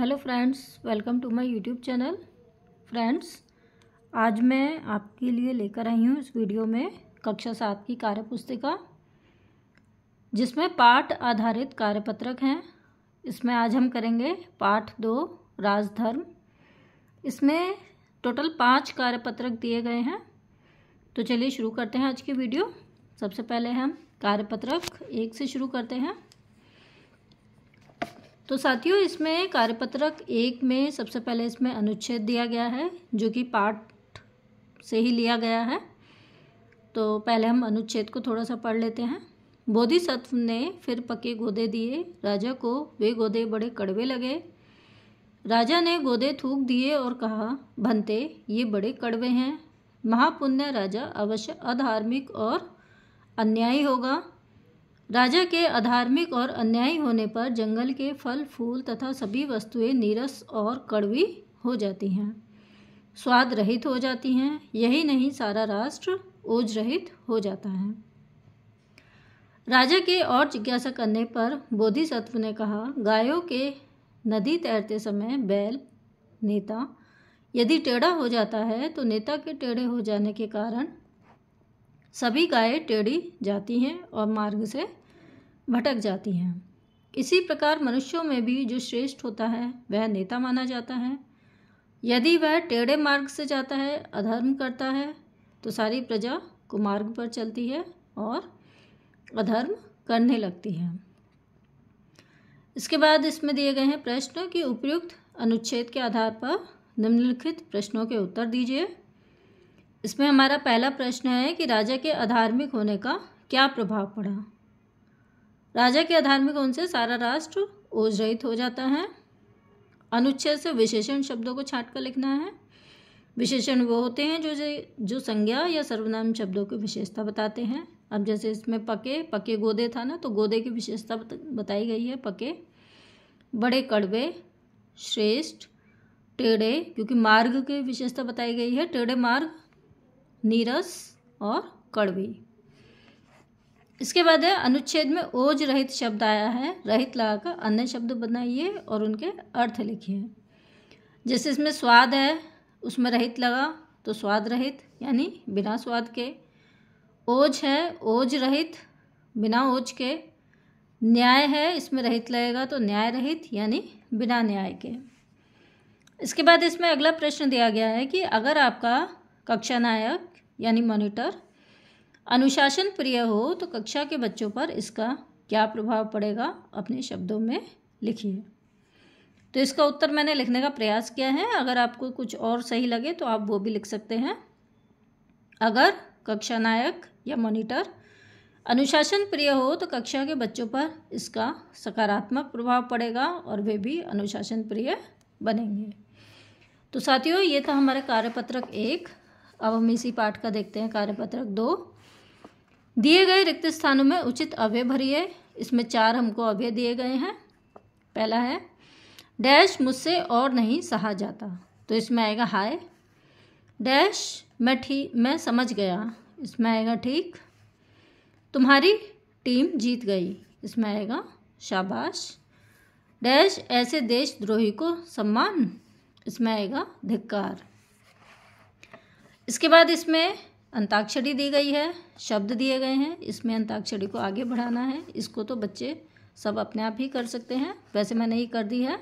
hello friends welcome to my YouTube channel friends आज मैं आपके लिए लेकर आई हूँ इस वीडियो में कक्षा सात की कार्य पुस्तिका जिसमें पाठ आधारित कार्यपत्रक हैं इसमें आज हम करेंगे पाठ दो राजधर्म इसमें टोटल पाँच कार्यपत्रक दिए गए हैं तो चलिए शुरू करते हैं आज की वीडियो सबसे पहले हम कार्यपत्रक एक से शुरू करते हैं तो साथियों इसमें कार्यपत्रक एक में सबसे पहले इसमें अनुच्छेद दिया गया है जो कि पाठ से ही लिया गया है तो पहले हम अनुच्छेद को थोड़ा सा पढ़ लेते हैं बोधिसत्व ने फिर पके गोदे दिए राजा को वे गोदे बड़े कड़वे लगे राजा ने गोदे थूक दिए और कहा भंते ये बड़े कड़वे हैं महापुण्य राजा अवश्य अधार्मिक और अन्यायी होगा राजा के अधार्मिक और अन्यायी होने पर जंगल के फल फूल तथा सभी वस्तुएं नीरस और कड़वी हो जाती हैं स्वाद रहित हो जाती हैं यही नहीं सारा राष्ट्र ओज रहित हो जाता है राजा के और जिज्ञासा करने पर बोधिसत्व ने कहा गायों के नदी तैरते समय बैल नेता यदि टेढ़ा हो जाता है तो नेता के टेढ़े हो जाने के कारण सभी गायें टेढ़ी जाती हैं और मार्ग से भटक जाती हैं इसी प्रकार मनुष्यों में भी जो श्रेष्ठ होता है वह नेता माना जाता है यदि वह टेढ़े मार्ग से जाता है अधर्म करता है तो सारी प्रजा कुमार्ग पर चलती है और अधर्म करने लगती है इसके बाद इसमें दिए गए हैं प्रश्न कि उपयुक्त अनुच्छेद के आधार पर निम्नलिखित प्रश्नों के उत्तर दीजिए इसमें हमारा पहला प्रश्न है कि राजा के अधार्मिक होने का क्या प्रभाव पड़ा राजा के अधार्मिक होने से सारा राष्ट्र ओझ हो जाता है अनुच्छेद से विशेषण शब्दों को छाट कर लिखना है विशेषण वो होते हैं जो जो संज्ञा या सर्वनाम शब्दों की विशेषता बताते हैं अब जैसे इसमें पके पके गोदे था ना तो गोदे की विशेषता बताई गई है पके बड़े कड़वे श्रेष्ठ टेढ़े क्योंकि मार्ग की विशेषता बताई गई है टेढ़े मार्ग नीरस और कड़वी इसके बाद है अनुच्छेद में ओज रहित शब्द आया है रहित लगाकर अन्य शब्द बनाइए और उनके अर्थ लिखिए जैसे इसमें स्वाद है उसमें रहित लगा तो स्वाद रहित यानी बिना स्वाद के ओज है ओज रहित बिना ओज के न्याय है इसमें रहित लगेगा तो न्याय रहित यानी बिना न्याय के इसके बाद इसमें अगला प्रश्न दिया गया है कि अगर आपका कक्षा नायक यानी मॉनिटर अनुशासन प्रिय हो तो कक्षा के बच्चों पर इसका क्या प्रभाव पड़ेगा अपने शब्दों में लिखिए तो इसका उत्तर मैंने लिखने का प्रयास किया है अगर आपको कुछ और सही लगे तो आप वो भी लिख सकते हैं अगर कक्षा नायक या मॉनिटर अनुशासन प्रिय हो तो कक्षा के बच्चों पर इसका सकारात्मक प्रभाव पड़ेगा और वे भी अनुशासन प्रिय बनेंगे तो साथियों ये था हमारे कार्यपत्रक एक अब हम इसी पाठ का देखते हैं कार्यपत्रक दो दिए गए रिक्त स्थानों में उचित अभय भरिए इसमें चार हमको अभय दिए गए हैं पहला है डैश मुझसे और नहीं सहा जाता तो इसमें आएगा हाय डैश मैं ठीक मैं समझ गया इसमें आएगा ठीक तुम्हारी टीम जीत गई इसमें आएगा शाबाश डैश ऐसे देशद्रोही को सम्मान इसमें आएगा धिक्कार इसके बाद इसमें अंताक्षरी दी गई है शब्द दिए गए हैं इसमें अंताक्षरी को आगे बढ़ाना है इसको तो बच्चे सब अपने आप ही कर सकते हैं वैसे मैंने ही कर दी है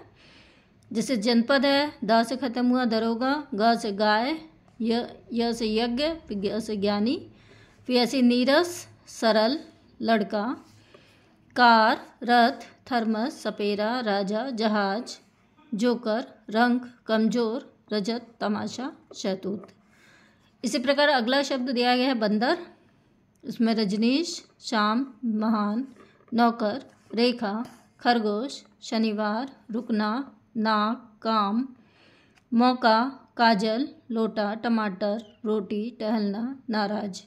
जैसे जनपद है द से ख़त्म हुआ दरोगा ग से गाय य से यज्ञ फिर ग से ज्ञानी फिर ऐसे नीरस सरल लड़का कार रथ थर्मस सपेरा राजा जहाज जोकर रंग कमजोर रजत तमाशा शैतूत इसी प्रकार अगला शब्द दिया गया है बंदर उसमें रजनीश शाम महान नौकर रेखा खरगोश शनिवार रुकना नाक काम मौका काजल लोटा टमाटर रोटी टहलना नाराज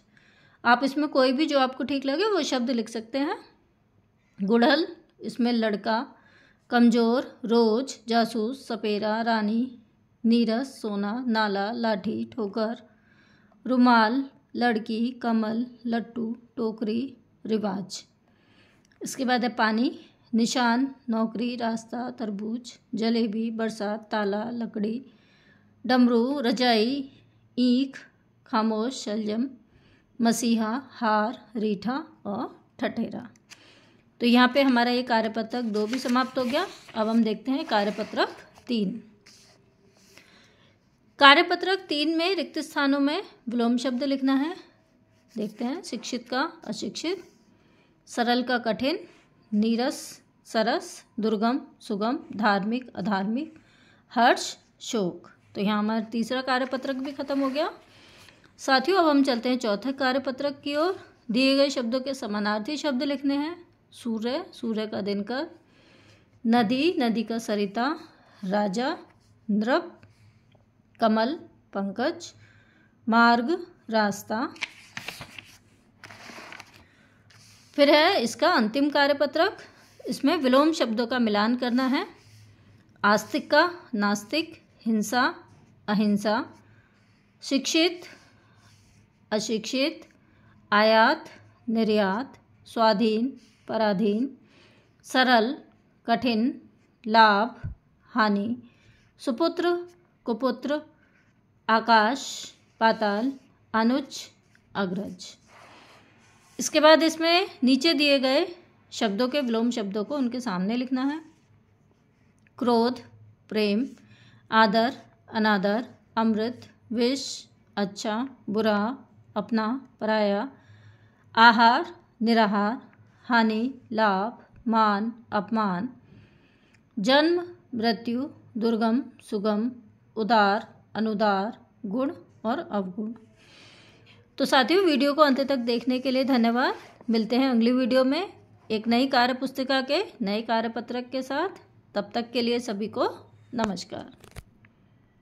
आप इसमें कोई भी जो आपको ठीक लगे वो शब्द लिख सकते हैं गुड़हल इसमें लड़का कमज़ोर रोज जासूस सपेरा रानी नीरस सोना नाला लाठी ठोकर रुमाल लड़की कमल लट्टू टोकरी रिवाज इसके बाद है पानी निशान नौकरी रास्ता तरबूज जलेबी बरसात ताला लकड़ी डमरू रजाई ईख खामोश शलजम मसीहा हार रीठा और ठठेरा तो यहाँ पे हमारा ये कार्यपत्रक दो भी समाप्त हो गया अब हम देखते हैं कार्यपत्रक तीन कार्यपत्रक तीन में रिक्त स्थानों में विलोम शब्द लिखना है देखते हैं शिक्षित का अशिक्षित सरल का कठिन नीरस सरस दुर्गम सुगम धार्मिक अधार्मिक हर्ष शोक तो यहाँ हमारा तीसरा कार्यपत्रक भी खत्म हो गया साथियों अब हम चलते हैं चौथे कार्यपत्रक की ओर दिए गए शब्दों के समानार्थी शब्द लिखने हैं सूर्य सूर्य का दिनकर नदी नदी का सरिता राजा नृप कमल पंकज मार्ग रास्ता फिर है इसका अंतिम कार्यपत्रक इसमें विलोम शब्दों का मिलान करना है आस्तिक का नास्तिक हिंसा अहिंसा शिक्षित अशिक्षित आयात निर्यात स्वाधीन पराधीन सरल कठिन लाभ हानि सुपुत्र कुपुत्र आकाश पाताल अनुज अग्रज इसके बाद इसमें नीचे दिए गए शब्दों के विलोम शब्दों को उनके सामने लिखना है क्रोध प्रेम आदर अनादर अमृत विष अच्छा बुरा अपना पराया आहार निराहार हानि लाभ मान अपमान जन्म मृत्यु दुर्गम सुगम उदार अनुदार गुण और अवगुण तो साथियों वीडियो को अंत तक देखने के लिए धन्यवाद मिलते हैं अगली वीडियो में एक नई कार्य पुस्तिका के नए कार्यपत्रक के साथ तब तक के लिए सभी को नमस्कार